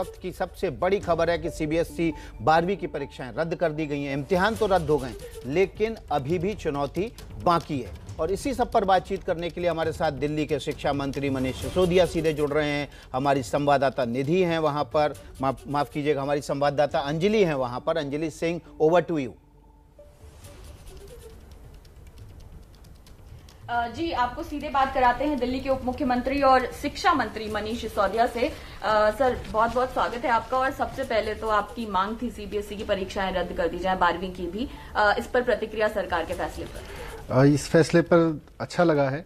वक्त की सबसे बड़ी खबर है कि सीबीएसई बारहवीं की परीक्षाएं रद्द कर दी गई हैं इम्तिहान तो रद्द हो गए लेकिन अभी भी चुनौती बाकी है और इसी सब पर बातचीत करने के लिए हमारे साथ दिल्ली के शिक्षा मंत्री मनीष सिसोदिया सीधे जुड़ रहे हैं हमारी संवाददाता निधि हैं वहां पर माफ माफ कीजिएगा हमारी संवाददाता अंजलि हैं वहां पर Anjali Singh over to you ji आपको सीधे बात कराते हैं दिल्ली के उप मुख्यमंत्री और शिक्षा मंत्री मनीष सिसोदिया से सर बहुत बहुत स्वागत है आपका और सबसे पहले तो आपकी मांग थी सीबीएसई e की परीक्षाएं रद्द कर दी जाए बारहवीं की भी uh, इस पर प्रतिक्रिया सरकार के फैसले पर इस फैसले पर अच्छा लगा है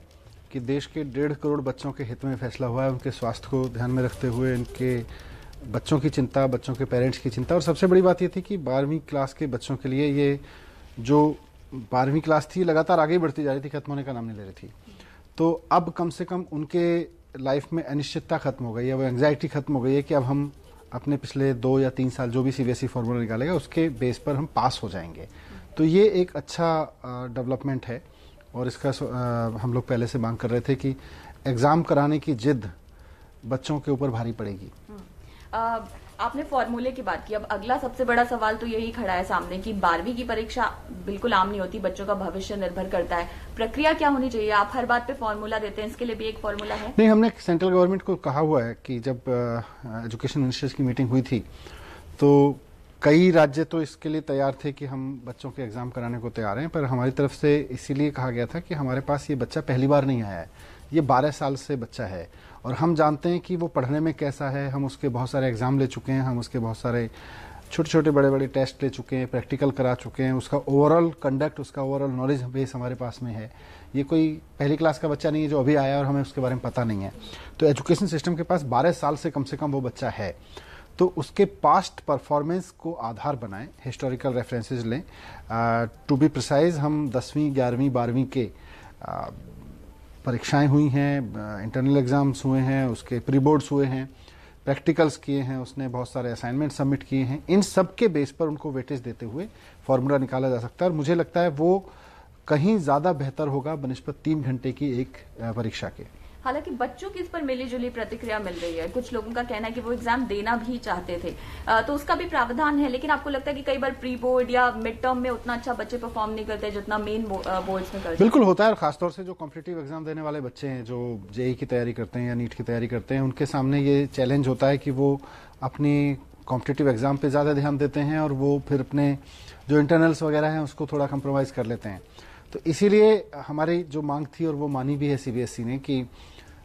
कि देश के डेढ़ करोड़ बच्चों के हित में फैसला हुआ है उनके स्वास्थ्य को ध्यान में रखते हुए इनके बच्चों की चिंता बच्चों के पेरेंट्स की चिंता और सबसे बड़ी बात ये थी कि बारहवीं क्लास के बच्चों के लिए ये जो बारहवीं क्लास थी लगातार आगे बढ़ती जा रही थी खत्म होने का नाम नहीं ले रही थी तो अब कम से कम उनके लाइफ में अनिश्चितता खत्म हो गई है वो एंगजाइटी खत्म हो गई है कि अब हम अपने पिछले दो या तीन साल जो भी सी बी फॉर्मूला निकालेगा उसके बेस पर हम पास हो जाएंगे तो ये एक अच्छा डेवलपमेंट है और इसका हम लोग पहले से मांग कर रहे थे कि एग्ज़ाम कराने की जिद बच्चों के ऊपर भारी पड़ेगी हम्म। आपने फॉर्मूले की बात की अब अगला सबसे बड़ा सवाल तो यही खड़ा है सामने कि बारहवीं की परीक्षा बिल्कुल आम नहीं होती बच्चों का भविष्य निर्भर करता है प्रक्रिया क्या होनी चाहिए आप हर बात पे फॉर्मूला देते हैं इसके लिए भी एक फॉर्मूला है नहीं हमने सेंट्रल गवर्नमेंट को कहा हुआ है कि जब एजुकेशन मिनिस्टर्स की मीटिंग हुई थी तो कई राज्य तो इसके लिए तैयार थे कि हम बच्चों के एग्जाम कराने को तैयार हैं पर हमारी तरफ से इसीलिए कहा गया था कि हमारे पास ये बच्चा पहली बार नहीं आया है ये बारह साल से बच्चा है और हम जानते हैं कि वो पढ़ने में कैसा है हम उसके बहुत सारे एग्ज़ाम ले चुके हैं हम उसके बहुत सारे छोटे छोटे बड़े बड़े टेस्ट ले चुके हैं प्रैक्टिकल करा चुके हैं उसका ओवरऑल कंडक्ट उसका ओवरऑल नॉलेज बेस हमारे पास में है ये कोई पहली क्लास का बच्चा नहीं है जो अभी आया और हमें उसके बारे में पता नहीं है तो एजुकेशन सिस्टम के पास 12 साल से कम से कम वो बच्चा है तो उसके पास्ट परफॉर्मेंस को आधार बनाएं हिस्टोरिकल रेफरेंसेज लें टू बी प्रिसाइज हम दसवीं ग्यारहवीं बारहवीं के परीक्षाएं हुई हैं इंटरनल एग्ज़ाम्स हुए हैं उसके प्री बोर्ड्स हुए हैं प्रैक्टिकल्स किए हैं उसने बहुत सारे असाइनमेंट सबमिट किए हैं इन सब के बेस पर उनको वेटेज देते हुए फार्मूला निकाला जा सकता है और मुझे लगता है वो कहीं ज़्यादा बेहतर होगा बनस्पत तीन घंटे की एक परीक्षा के हालांकि बच्चों की इस पर मिली जुली प्रतिक्रिया मिल रही है कुछ लोगों का कहना है कि वो एग्जाम देना भी चाहते थे तो उसका भी प्रावधान है लेकिन आपको लगता है कि कई बार प्री बोर्ड या मिड टर्म में उतना अच्छा बच्चे परफॉर्म नहीं करते जितना मेन बोर्ड में करते बिल्कुल होता है खासतौर से जो कॉम्पिटेटिव एग्जाम देने वाले बच्चे हैं जो जेई e की तैयारी करते हैं या नीट की तैयारी करते हैं उनके सामने ये चैलेंज होता है कि वो अपने कॉम्पिटेटिव एग्जाम पे ज़्यादा ध्यान देते हैं और वो फिर अपने जो इंटरनल्स वगैरह हैं उसको थोड़ा कंप्रोमाइज़ कर लेते हैं तो इसीलिए हमारी जो मांग थी और वो मानी भी है सीबीएसई e ने कि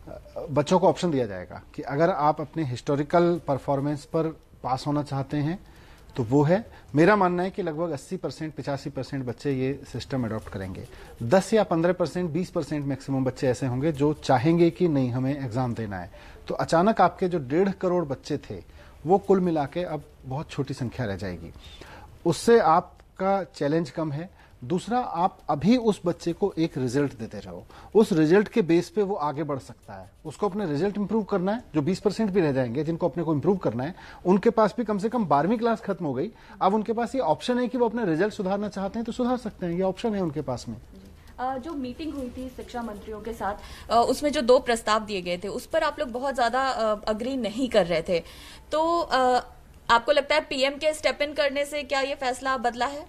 बच्चों को ऑप्शन दिया जाएगा कि अगर आप अपने हिस्टोरिकल परफॉर्मेंस पर पास होना चाहते हैं तो वो है मेरा मानना है कि लगभग 80 परसेंट पिचासी परसेंट बच्चे ये सिस्टम अडॉप्ट करेंगे 10 या 15 परसेंट बीस परसेंट मैक्सिमम बच्चे ऐसे होंगे जो चाहेंगे कि नहीं हमें एग्जाम देना है तो अचानक आपके जो डेढ़ करोड़ बच्चे थे वो कुल मिला के अब बहुत छोटी संख्या रह जाएगी उससे आपका चैलेंज कम है दूसरा आप अभी उस बच्चे को एक रिजल्ट देते रहो उस रिजल्ट के बेस पे वो आगे बढ़ सकता है उसको अपने रिजल्ट इंप्रूव करना है जो 20 परसेंट भी रह जाएंगे जिनको अपने को इंप्रूव करना है उनके पास भी कम से कम बारहवीं क्लास खत्म हो गई अब उनके पास ये ऑप्शन है कि वो अपने रिजल्ट सुधारना चाहते हैं तो सुधार सकते हैं ये ऑप्शन है उनके पास में जो मीटिंग हुई थी शिक्षा मंत्रियों के साथ उसमें जो दो प्रस्ताव दिए गए थे उस पर आप लोग बहुत ज्यादा अग्री नहीं कर रहे थे तो आपको लगता है पीएम के स्टेप इन करने से क्या ये फैसला बदला है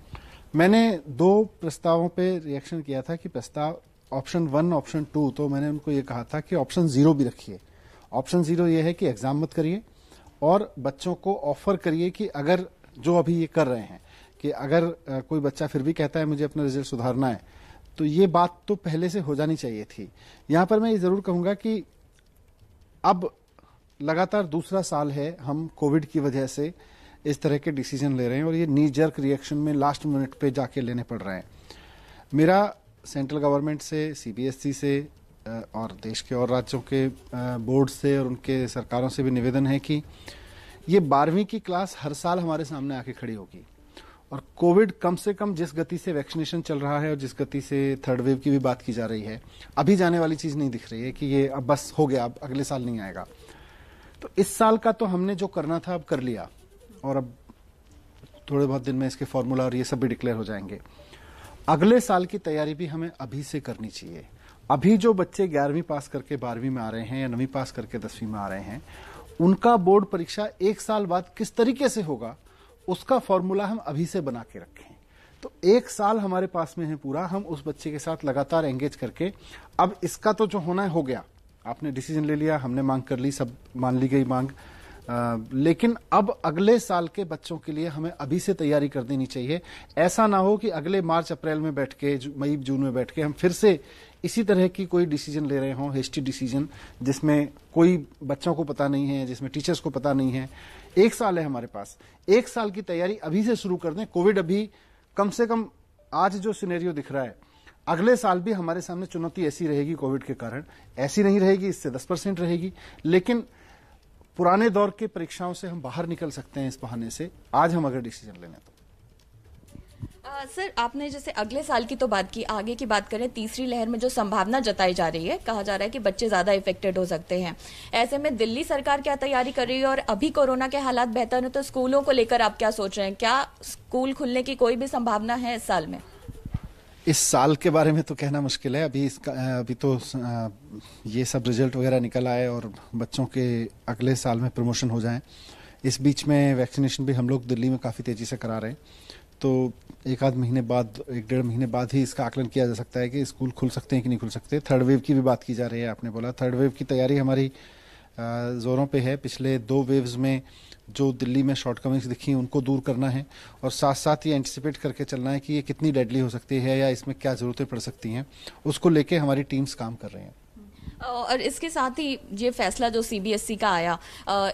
मैंने दो प्रस्तावों पे रिएक्शन किया था कि प्रस्ताव ऑप्शन वन ऑप्शन टू तो मैंने उनको ये कहा था कि ऑप्शन जीरो भी रखिए ऑप्शन जीरो ये है कि एग्जाम मत करिए और बच्चों को ऑफर करिए कि अगर जो अभी ये कर रहे हैं कि अगर कोई बच्चा फिर भी कहता है मुझे अपना रिजल्ट सुधारना है तो ये बात तो पहले से हो जानी चाहिए थी यहाँ पर मैं ये ज़रूर कहूंगा कि अब लगातार दूसरा साल है हम कोविड की वजह से इस तरह के डिसीजन ले रहे हैं और ये नी जर्क रिएक्शन में लास्ट मिनट पे जाके लेने पड़ रहे हैं मेरा सेंट्रल गवर्नमेंट से सीबीएसई से और देश के और राज्यों के बोर्ड से और उनके सरकारों से भी निवेदन है कि ये बारहवीं की क्लास हर साल हमारे सामने आके खड़ी होगी और कोविड कम से कम जिस गति से वैक्सीनेशन चल रहा है और जिस गति से थर्ड वेव की भी बात की जा रही है अभी जाने वाली चीज़ नहीं दिख रही है कि ये अब बस हो गया अब अगले साल नहीं आएगा तो इस साल का तो हमने जो करना था अब कर लिया और अब थोड़े बहुत दिन में इसके फॉर्मूला और ये सब भी डिक्लेयर हो जाएंगे अगले साल की तैयारी भी हमें अभी से करनी चाहिए अभी जो बच्चे ग्यारहवीं पास करके बारहवीं में आ रहे हैं या नवीं पास करके दसवीं में आ रहे हैं उनका बोर्ड परीक्षा एक साल बाद किस तरीके से होगा उसका फॉर्मूला हम अभी से बना के रखें तो एक साल हमारे पास में है पूरा हम उस बच्चे के साथ लगातार एंगेज करके अब इसका तो जो होना है हो गया आपने डिसीजन ले लिया हमने मांग कर ली सब मान ली गई मांग आ, लेकिन अब अगले साल के बच्चों के लिए हमें अभी से तैयारी कर देनी चाहिए ऐसा ना हो कि अगले मार्च अप्रैल में बैठ के मई जून में बैठ के हम फिर से इसी तरह की कोई डिसीजन ले रहे हों हेस्टी डिसीजन जिसमें कोई बच्चों को पता नहीं है जिसमें टीचर्स को पता नहीं है एक साल है हमारे पास एक साल की तैयारी अभी से शुरू कर दें कोविड अभी कम से कम आज जो सिनेरियो दिख रहा है अगले साल भी हमारे सामने चुनौती ऐसी रहेगी कोविड के कारण ऐसी नहीं रहेगी इससे दस परसेंट रहेगी लेकिन पुराने दौर के परीक्षाओं से हम बाहर निकल सकते हैं इस बहाने से आज हम अगर डिसीजन लेने तो सर सर आपने जैसे अगले साल की तो बात की आगे की बात करें तीसरी लहर में जो संभावना जताई जा रही है कहा जा रहा है कि बच्चे ज़्यादा इफेक्टेड हो सकते हैं ऐसे में दिल्ली सरकार क्या तैयारी कर रही है और अभी कोरोना के हालात बेहतर हैं तो स्कूलों को लेकर आप क्या सोच रहे हैं क्या स्कूल खुलने की कोई भी संभावना है इस साल में इस साल के बारे में तो कहना मुश्किल है अभी इसका अभी तो ये सब रिजल्ट वगैरह निकल आए और बच्चों के अगले साल में प्रमोशन हो जाएं इस बीच में वैक्सीनेशन भी हम लोग दिल्ली में काफ़ी तेज़ी से करा रहे हैं तो एक आध महीने बाद एक डेढ़ महीने बाद ही इसका आकलन किया जा सकता है कि स्कूल खुल सकते हैं कि नहीं खुल सकते थर्ड वेव की भी बात की जा रही है आपने बोला थर्ड वेव की तैयारी हमारी ज़ोरों पे है पिछले दो वेव्स में जो दिल्ली में शॉर्टकमिंग्स दिखी उनको दूर करना है और साथ साथ ये एंटिसिपेट करके चलना है कि ये कितनी डेडली हो सकती है या इसमें क्या ज़रूरतें पड़ सकती हैं उसको लेके हमारी टीम्स काम कर रही हैं और इसके साथ ही ये फैसला जो सीबीएसई का आया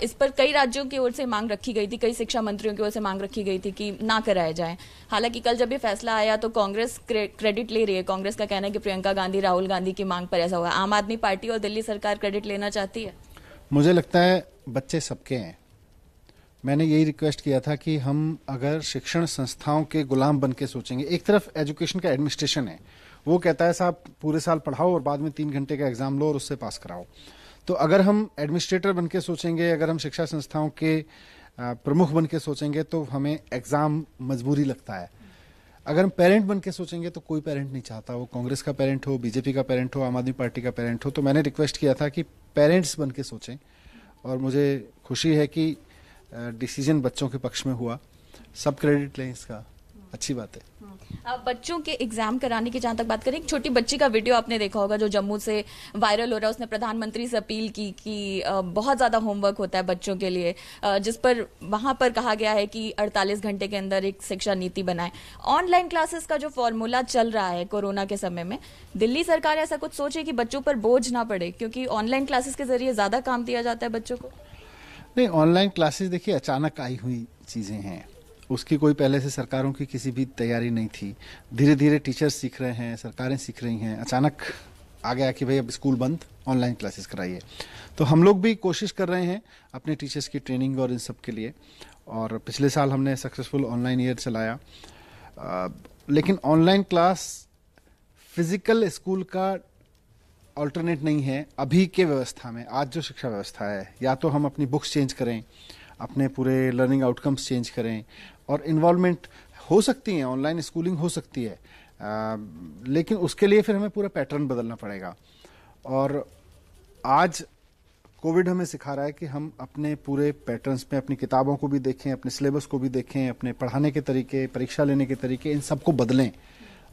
इस पर कई राज्यों की ओर से मांग रखी गई थी कई शिक्षा मंत्रियों की ओर से मांग रखी गई थी कि ना कराया जाए हालांकि कल जब ये फैसला आया तो कांग्रेस क्रेडिट ले रही है कांग्रेस का कहना है कि प्रियंका गांधी राहुल गांधी की मांग पर ऐसा हुआ आम आदमी पार्टी और दिल्ली सरकार क्रेडिट लेना चाहती है मुझे लगता है बच्चे सबके हैं मैंने यही रिक्वेस्ट किया था कि हम अगर शिक्षण संस्थाओं के गुलाम बन के सोचेंगे एक तरफ एजुकेशन का एडमिनिस्ट्रेशन है वो कहता है साहब पूरे साल पढ़ाओ और बाद में तीन घंटे का एग्जाम लो और उससे पास कराओ तो अगर हम एडमिनिस्ट्रेटर बन के सोचेंगे अगर हम शिक्षा संस्थाओं के प्रमुख बन के सोचेंगे तो हमें एग्ज़ाम मजबूरी लगता है अगर हम पेरेंट बन के सोचेंगे तो कोई पेरेंट नहीं चाहता वो कांग्रेस का पेरेंट हो बीजेपी का पेरेंट हो आम आदमी पार्टी का पेरेंट हो तो मैंने रिक्वेस्ट किया था कि पेरेंट्स बन के सोचें और मुझे खुशी है कि डिसीजन बच्चों के पक्ष में हुआ सब क्रेडिट लें इसका अच्छी बात है आप हाँ। बच्चों के एग्जाम कराने की जहाँ तक बात करें एक छोटी बच्ची का वीडियो आपने देखा होगा जो जम्मू से वायरल हो रहा है उसने प्रधानमंत्री से अपील की कि बहुत ज़्यादा होमवर्क होता है बच्चों के लिए जिस पर वहां पर कहा गया है कि 48 घंटे के अंदर एक शिक्षा नीति बनाए ऑनलाइन क्लासेस का जो फॉर्मूला चल रहा है कोरोना के समय में दिल्ली सरकार ऐसा कुछ सोचे कि बच्चों पर बोझ ना पड़े क्योंकि ऑनलाइन क्लासेस के जरिए ज़्यादा काम दिया जाता है बच्चों को नहीं ऑनलाइन क्लासेस देखिए अचानक आई हुई चीज़ें हैं उसकी कोई पहले से सरकारों की किसी भी तैयारी नहीं थी धीरे धीरे टीचर्स सीख रहे हैं सरकारें सीख रही हैं अचानक आ गया कि भाई अब स्कूल बंद ऑनलाइन क्लासेस कराइए तो हम लोग भी कोशिश कर रहे हैं अपने टीचर्स की ट्रेनिंग और इन सब के लिए और पिछले साल हमने सक्सेसफुल ऑनलाइन ईयर चलाया आ, लेकिन ऑनलाइन क्लास फिज़िकल स्कूल का ऑल्टरनेट नहीं है अभी के व्यवस्था में आज जो शिक्षा व्यवस्था है या तो हम अपनी बुक्स चेंज करें अपने पूरे लर्निंग आउटकम्स चेंज करें और इन्वॉलमेंट हो सकती है ऑनलाइन स्कूलिंग हो सकती है आ, लेकिन उसके लिए फिर हमें पूरा पैटर्न बदलना पड़ेगा और आज कोविड हमें सिखा रहा है कि हम अपने पूरे पैटर्न्स में अपनी किताबों को भी देखें अपने सिलेबस को भी देखें अपने पढ़ाने के तरीके परीक्षा लेने के तरीके इन सबको बदलें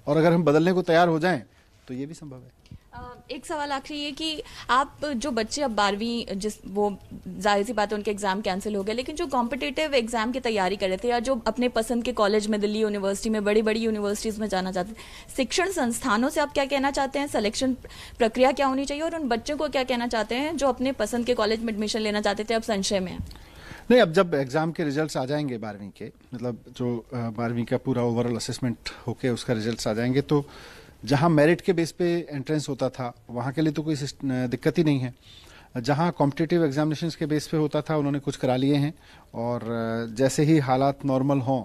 और अगर हम बदलने को तैयार हो जाएं तो ये भी संभव है एक सवाल आखिरी ये कि आप जो बच्चे अब बारहवीं जिस वो जाहिर सी बात है उनके एग्जाम कैंसिल हो गए लेकिन जो कॉम्पिटेटिव एग्जाम की तैयारी कर रहे थे या जो अपने पसंद के कॉलेज में दिल्ली यूनिवर्सिटी में बड़ी बड़ी यूनिवर्सिटीज में जाना चाहते थे शिक्षण संस्थानों से आप क्या कहना चाहते हैं सिलेक्शन प्रक्रिया क्या होनी चाहिए और उन बच्चों को क्या कहना चाहते हैं जो अपने पसंद के कॉलेज में एडमिशन लेना चाहते थे अब संशय में नहीं अब जब एग्ज़ाम के रिजल्ट्स आ जाएंगे बारहवीं के मतलब जो बारहवीं का पूरा ओवरऑल असेसमेंट होके उसका रिजल्ट आ जाएंगे तो जहां मेरिट के बेस पे एंट्रेंस होता था वहां के लिए तो कोई दिक्कत ही नहीं है जहां कॉम्पिटेटिव एग्जामिनेशन के बेस पे होता था उन्होंने कुछ करा लिए हैं और जैसे ही हालात नॉर्मल हों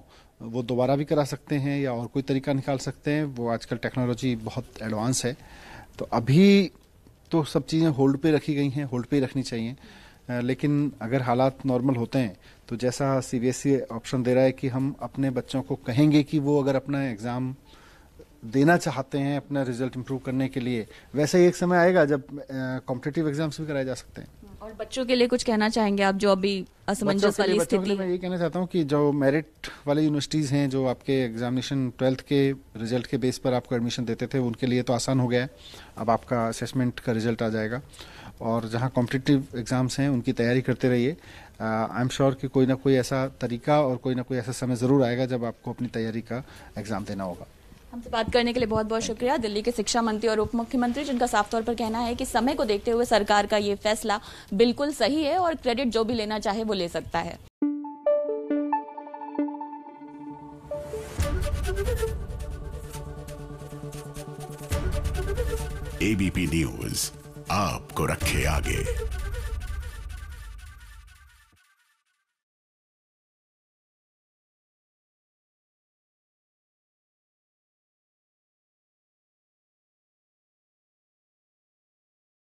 वो दोबारा भी करा सकते हैं या और कोई तरीका निकाल सकते हैं वो आजकल टेक्नोलॉजी बहुत एडवांस है तो अभी तो सब चीज़ें होल्ड पे रखी गई हैं होल्ड पे ही रखनी चाहिए लेकिन अगर हालात नॉर्मल होते हैं तो जैसा सी ऑप्शन e दे रहा है कि हम अपने बच्चों को कहेंगे कि वो अगर अपना एग्ज़ाम देना चाहते हैं अपना रिजल्ट इम्प्रूव करने के लिए वैसा ही एक समय आएगा जब कॉम्पिटेटिव एग्जाम्स भी कराए जा सकते हैं और बच्चों के लिए कुछ कहना चाहेंगे आप जो अभी असमंजस वाली स्थिति मैं ये कहना चाहता हूँ कि जो मेरिट वाली यूनिवर्सिटीज़ हैं जो आपके एग्जामिनेशन ट्वेल्थ के रिजल्ट के बेस पर आपको एडमिशन देते थे उनके लिए तो आसान हो गया है अब आपका असेसमेंट का रिजल्ट आ जाएगा और जहाँ कॉम्पिटेटिव एग्ज़ाम्स हैं उनकी तैयारी करते रहिए आई एम श्योर कि कोई ना कोई ऐसा तरीका और कोई ना कोई ऐसा समय ज़रूर आएगा जब आपको अपनी तैयारी का एग्ज़ाम देना होगा हमसे बात करने के लिए बहुत बहुत शुक्रिया दिल्ली के शिक्षा मंत्री और उप मुख्यमंत्री जिनका साफ तौर पर कहना है कि समय को देखते हुए सरकार का ये फैसला बिल्कुल सही है और क्रेडिट जो भी लेना चाहे वो ले सकता है एबीपी न्यूज आपको रखे आगे